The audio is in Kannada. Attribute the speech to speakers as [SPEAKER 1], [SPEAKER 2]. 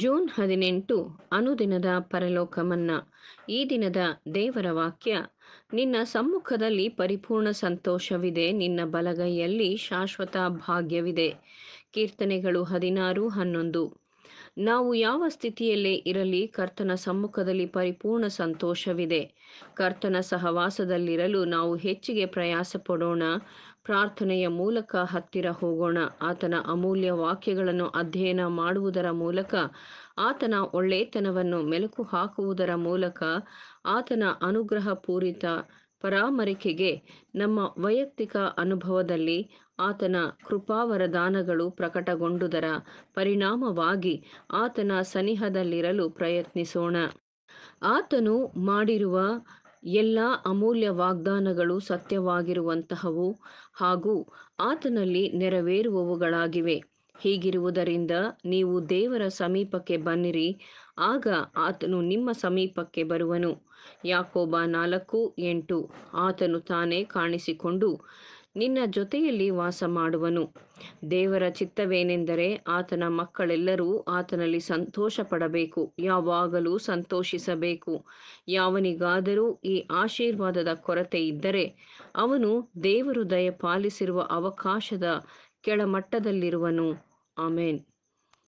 [SPEAKER 1] ಜೂನ್ ಹದಿನೆಂಟು ಅನುದಿನದ ಪರಲೋಕಮನ್ನ ಈ ದಿನದ ದೇವರ ವಾಕ್ಯ ನಿನ್ನ ಸಮ್ಮುಖದಲ್ಲಿ ಪರಿಪೂರ್ಣ ಸಂತೋಷವಿದೆ ನಿನ್ನ ಬಲಗೈಯಲ್ಲಿ ಶಾಶ್ವತ ಭಾಗ್ಯವಿದೆ ಕೀರ್ತನೆಗಳು ಹದಿನಾರು ಹನ್ನೊಂದು ನಾವು ಯಾವ ಸ್ಥಿತಿಯಲ್ಲೇ ಇರಲಿ ಕರ್ತನ ಸಮ್ಮುಖದಲ್ಲಿ ಪರಿಪೂರ್ಣ ಸಂತೋಷವಿದೆ ಕರ್ತನ ಸಹವಾಸದಲ್ಲಿರಲು ನಾವು ಹೆಚ್ಚಿಗೆ ಪ್ರಯಾಸ ಪಡೋಣ ಪ್ರಾರ್ಥನೆಯ ಮೂಲಕ ಹತ್ತಿರ ಹೋಗೋಣ ಆತನ ಅಮೂಲ್ಯ ವಾಕ್ಯಗಳನ್ನು ಅಧ್ಯಯನ ಮಾಡುವುದರ ಮೂಲಕ ಆತನ ಒಳ್ಳೇತನವನ್ನು ಮೆಲುಕು ಹಾಕುವುದರ ಮೂಲಕ ಆತನ ಅನುಗ್ರಹ ಪೂರಿತ ಪರಾಮರಿಕೆಗೆ ನಮ್ಮ ವೈಯಕ್ತಿಕ ಅನುಭವದಲ್ಲಿ ಆತನ ಕೃಪಾವರದಾನಗಳು ಪ್ರಕಟಗೊಂಡುದರ ಪರಿಣಾಮವಾಗಿ ಆತನ ಸನಿಹದಲ್ಲಿರಲು ಪ್ರಯತ್ನಿಸೋಣ ಆತನು ಮಾಡಿರುವ ಎಲ್ಲ ಅಮೂಲ್ಯ ವಾಗ್ದಾನಗಳು ಸತ್ಯವಾಗಿರುವಂತಹವು ಹಾಗೂ ಆತನಲ್ಲಿ ನೆರವೇರುವವುಗಳಾಗಿವೆ ಹೀಗಿರುವುದರಿಂದ ನೀವು ದೇವರ ಸಮೀಪಕ್ಕೆ ಬನ್ನಿರಿ ಆಗ ಆತನು ನಿಮ್ಮ ಸಮೀಪಕ್ಕೆ ಬರುವನು ಯಾಕೋಬ ನಾಲ್ಕು ಎಂಟು ಆತನು ತಾನೇ ಕಾಣಿಸಿಕೊಂಡು ನಿನ್ನ ಜೊತೆಯಲ್ಲಿ ವಾಸ ಮಾಡುವನು ದೇವರ ಚಿತ್ತವೇನೆಂದರೆ ಆತನ ಮಕ್ಕಳೆಲ್ಲರೂ ಆತನಲ್ಲಿ ಸಂತೋಷ ಪಡಬೇಕು ಯಾವಾಗಲೂ ಸಂತೋಷಿಸಬೇಕು ಯಾವನಿಗಾದರೂ ಈ ಆಶೀರ್ವಾದದ ಕೊರತೆ ಇದ್ದರೆ ಅವನು ದೇವರು ಪಾಲಿಸಿರುವ ಅವಕಾಶದ ಕೆಳಮಟ್ಟದಲ್ಲಿರುವನು ಆಮೇನ್